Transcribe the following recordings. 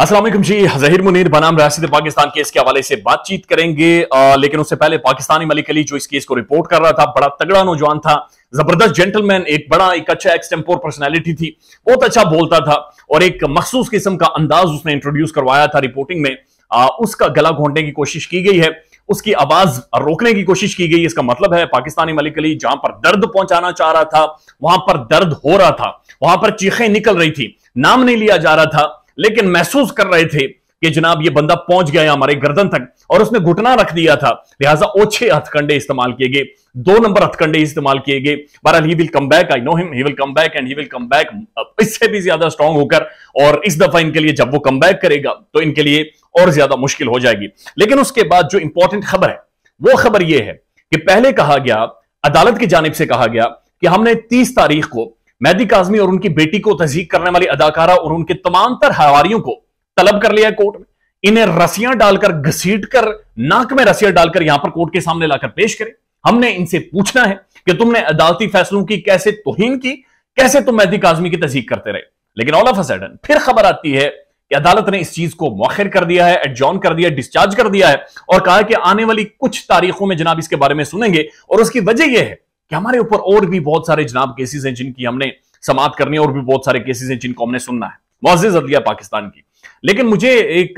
असलम जी जहिर मुनीर बनाम रियासत पाकिस्तान केस के हवाले से बातचीत करेंगे आ, लेकिन उससे पहले पाकिस्तानी मलिक अली जो इस केस को रिपोर्ट कर रहा था बड़ा तगड़ा नौजवान था जबरदस्त जेंटलमैन एक बड़ा एक अच्छा एक्सटेम्पोर पर्सनैलिटी थी बहुत अच्छा बोलता था और एक मखसूस किस्म का अंदाज उसने इंट्रोड्यूस करवाया था रिपोर्टिंग में आ, उसका गला घोंटने की कोशिश की गई है उसकी आवाज रोकने की कोशिश की गई इसका मतलब है पाकिस्तानी मलिक अली जहां पर दर्द पहुंचाना चाह रहा था वहां पर दर्द हो रहा था वहां पर चीखें निकल रही थी नाम नहीं लिया जा रहा था लेकिन महसूस कर रहे थे कि जनाब ये बंदा पहुंच गया हमारे गर्दन तक और उसने घुटना रख दिया था लिहाजा ओछे हथकंडे इस्तेमाल किए गए दो नंबर हथकंडे इस्तेमाल किए गए बहरहाल he will come back I know him he will come back and he will come back इससे भी ज्यादा स्ट्रांग होकर और इस दफा इनके लिए जब वो कम बैक करेगा तो इनके लिए और ज्यादा मुश्किल हो जाएगी लेकिन उसके बाद जो इंपॉर्टेंट खबर है वो खबर यह है कि पहले कहा गया अदालत की जानब से कहा गया कि हमने तीस तारीख को मैदी काजमी और उनकी बेटी को तहजीक करने वाली अदाकारा और उनके तमाम तर हवारियों को तलब कर लिया कोर्ट में इन्हें रसियां डालकर घसीट कर नाक में रसियां डालकर यहां पर कोर्ट के सामने लाकर पेश करें हमने इनसे पूछना है कि तुमने अदालती फैसलों की कैसे तोहिन की कैसे तुम मैदी काजमी की तस्दीक करते रहे लेकिन ऑल ऑफ अडन फिर खबर आती है कि अदालत ने इस चीज को मौखिर कर दिया है एडजॉन कर दिया डिस्चार्ज कर दिया है और कहा कि आने वाली कुछ तारीखों में जनाब इसके बारे में सुनेंगे और उसकी वजह यह है कि हमारे ऊपर और भी बहुत सारे जनाब केसेस हैं जिनकी हमने समाप्त करनी है और भी बहुत सारे केसेस हैं जिनको हमने सुनना है मुआजिज अदलिया पाकिस्तान की लेकिन मुझे एक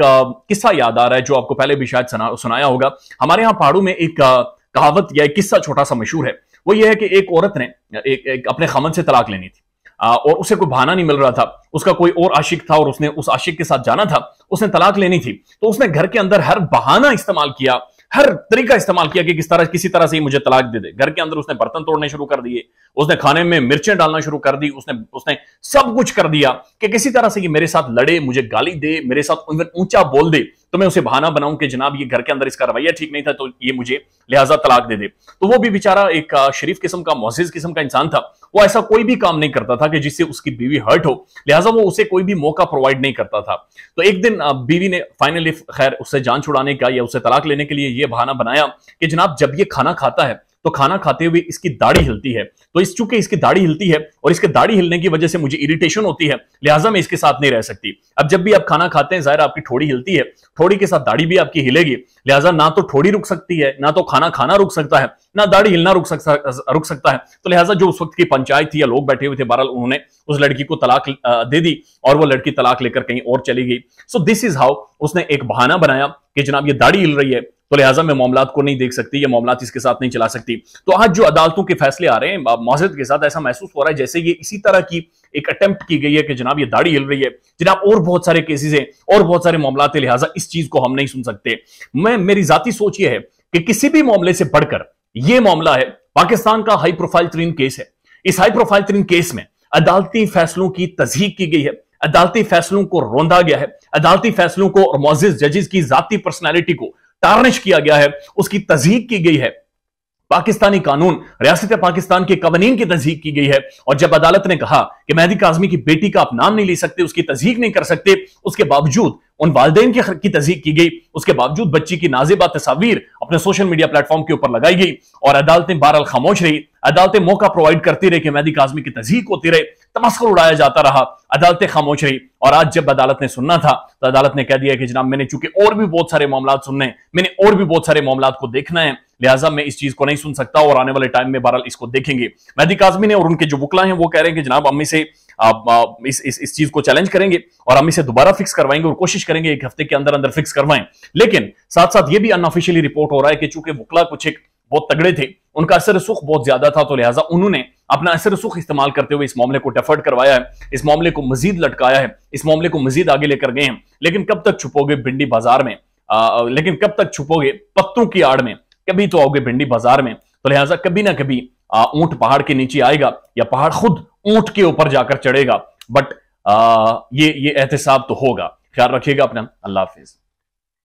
किस्सा याद आ रहा है जो आपको पहले भी शायद सुना, सुनाया होगा हमारे यहाँ पहाड़ों में एक कहावत या एक किस्सा छोटा सा मशहूर है वो ये है कि एक औरत ने एक, एक अपने खमन से तलाक लेनी थी और उसे कोई बहाना नहीं मिल रहा था उसका कोई और आशिक था और उसने उस आशिक के साथ जाना था उसने तलाक लेनी थी तो उसने घर के अंदर हर बहाना इस्तेमाल किया हर तरीका इस्तेमाल किया कि किस तरह किसी तरह से ही मुझे तलाक दे दे घर के अंदर उसने बर्तन तोड़ने शुरू कर दिए उसने खाने में मिर्चें डालना शुरू कर दी उसने उसने सब कुछ कर दिया कि किसी तरह से ये मेरे साथ लड़े मुझे गाली दे मेरे साथ ऊंचा बोल दे तो मैं उसे बहाना बनाऊं कि जनाब ये घर के अंदर इसका रवैया ठीक नहीं था तो ये मुझे लिहाजा तलाक दे दे तो वो भी बेचारा एक शरीफ किस्म का मोजिज किस्म का इंसान था वो ऐसा कोई भी काम नहीं करता था कि जिससे उसकी बीवी हर्ट हो लिहाजा वो उसे कोई भी मौका प्रोवाइड नहीं करता था तो एक दिन बीवी ने फाइनली खैर उससे जान छुड़ाने का या उसे तलाक लेने के लिए यह बहाना बनाया कि जनाब जब ये खाना खाता है तो खाना खाते हुए इसकी दाढ़ी हिलती है तो इस चूंकि इसकी दाढ़ी हिलती है और इसके दाढ़ी हिलने की वजह से मुझे इरिटेशन होती है लिहाजा मैं इसके साथ नहीं रह सकती अब जब भी आप खाना खाते हैं जाहिर आपकी ठोड़ी हिलती है थोड़ी के साथ दाढ़ी भी आपकी हिलेगी लिहाजा ना तो ठोड़ी रुक सकती है ना तो खाना खाना रुक सकता है ना दाढ़ी हिलना रुक सकता रुक सकता है तो लिहाजा जो उस वक्त की पंचायत थी या लोग बैठे हुए थे बहरहाल उन्होंने उस लड़की को तलाक दे दी और वो लड़की तलाक लेकर कहीं और चली गई सो दिस इज हाउ उसने एक बहाना बनाया कि जनाब ये दाढ़ी हिल रही है तो लिहाजा मैं मामला को नहीं देख सकती या मामला इसके साथ नहीं चला सकती तो आज जो अदालतों के फैसले आ रहे हैं माजरत के साथ ऐसा महसूस हो रहा है जैसे ये इसी तरह की एक अटेम्प्ट की गई है कि जनाब ये दाढ़ी हिल रही है जनाब और बहुत सारे केसेज हैं और बहुत सारे मामला लिहाजा इस चीज को हम नहीं सुन सकते मैं मेरी जाती सोच यह है कि किसी भी मामले से बढ़कर यह मामला है पाकिस्तान का हाई प्रोफाइल तरीन केस है इस हाई प्रोफाइल तरीन केस में अदालती फैसलों की तस्दीक की गई है अदालती फैसलों को रोंदा गया है अदालती फैसलों को और मोजिज जजेस की जाती पर्सनैलिटी को टार्निश किया गया है उसकी तजीक की गई है पाकिस्तानी कानून रियासत पाकिस्तान के कवानीन की तजीक की गई है और जब अदालत ने कहा कि मेहदी काजमी की बेटी का आप नाम नहीं ले सकते उसकी तजीक नहीं कर सकते उसके बावजूद उन वालदेन की, की तजीक की गई उसके बावजूद बच्ची की नाजेबा तस्वीर अपने सोशल मीडिया प्लेटफॉर्म के ऊपर लगाई गई और अदालतें बहरहाल खामोश रही अदालतें मौका प्रोवाइड करती रही कि मेहदी काजमी की तजीक होती रही तमस्कर उड़ाया जाता रहा अदालतें खामोश रही और आज जब अदालत ने सुनना था तो अदालत ने कह दिया कि जनाब मैंने चूंकि और भी बहुत सारे मामला सुनने मैंने और भी बहुत सारे मामला को देखना है लिहाजा मैं इस चीज को नहीं सुन सकता और आने वाले टाइम में बहरहाल इसको देखेंगे मैदी काजमी ने और उनके जो बुकला है वो कह रहे हैं कि जनाब अम्मी से आप, इस इस, इस चीज को चैलेंज करेंगे और हम इसे दोबारा फिक्स करवाएंगे और कोशिश करेंगे एक हफ्ते के अंदर अंदर फिक्स करवाएं लेकिन साथ साथ ये भी अनऑफिशियली रिपोर्ट हो रहा है कि चूंकि वकला कुछ एक बहुत तगड़े थे उनका असर सुख बहुत ज्यादा था तो लिहाजा उन्होंने अपना असर रसूख इस्तेमाल करते हुए इस मामले को डेफर्ट करवाया है इस मामले को मजीद लटकाया है इस मामले को मजीद आगे लेकर गए हैं लेकिन कब तक छुपोगे भिंडी बाजार में आ, लेकिन कब तक छुपोगे पत्तों की आड़ में कभी तो आओगे भिंडी बाजार में तो लिहाजा कभी ना कभी ऊंट पहाड़ के नीचे आएगा या पहाड़ खुद ऊंट के ऊपर जाकर चढ़ेगा बट आ, ये ये एहतसाब तो होगा ख्याल रखिएगा अपना अल्लाह हाफिज़